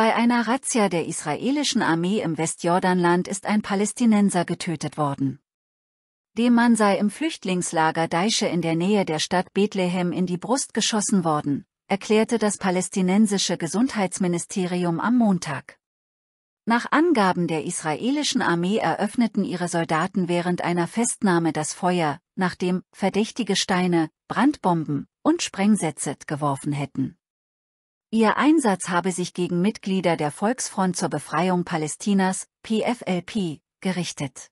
Bei einer Razzia der israelischen Armee im Westjordanland ist ein Palästinenser getötet worden. Dem Mann sei im Flüchtlingslager Deische in der Nähe der Stadt Bethlehem in die Brust geschossen worden, erklärte das palästinensische Gesundheitsministerium am Montag. Nach Angaben der israelischen Armee eröffneten ihre Soldaten während einer Festnahme das Feuer, nachdem verdächtige Steine, Brandbomben und Sprengsätze geworfen hätten. Ihr Einsatz habe sich gegen Mitglieder der Volksfront zur Befreiung Palästinas, PFLP, gerichtet.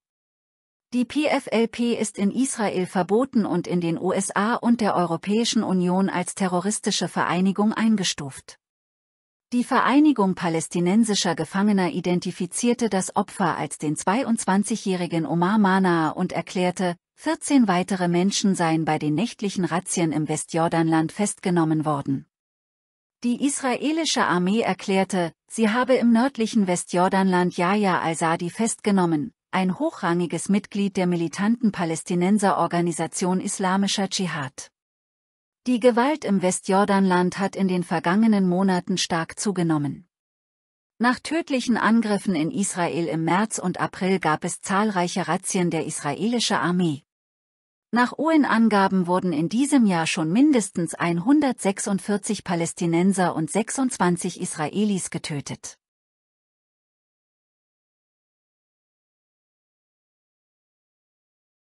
Die PFLP ist in Israel verboten und in den USA und der Europäischen Union als terroristische Vereinigung eingestuft. Die Vereinigung palästinensischer Gefangener identifizierte das Opfer als den 22-jährigen Omar Manaa und erklärte, 14 weitere Menschen seien bei den nächtlichen Razzien im Westjordanland festgenommen worden. Die israelische Armee erklärte, sie habe im nördlichen Westjordanland Yahya al-Sadi festgenommen, ein hochrangiges Mitglied der militanten Palästinenserorganisation Islamischer Dschihad. Die Gewalt im Westjordanland hat in den vergangenen Monaten stark zugenommen. Nach tödlichen Angriffen in Israel im März und April gab es zahlreiche Razzien der israelischen Armee. Nach UN-Angaben wurden in diesem Jahr schon mindestens 146 Palästinenser und 26 Israelis getötet.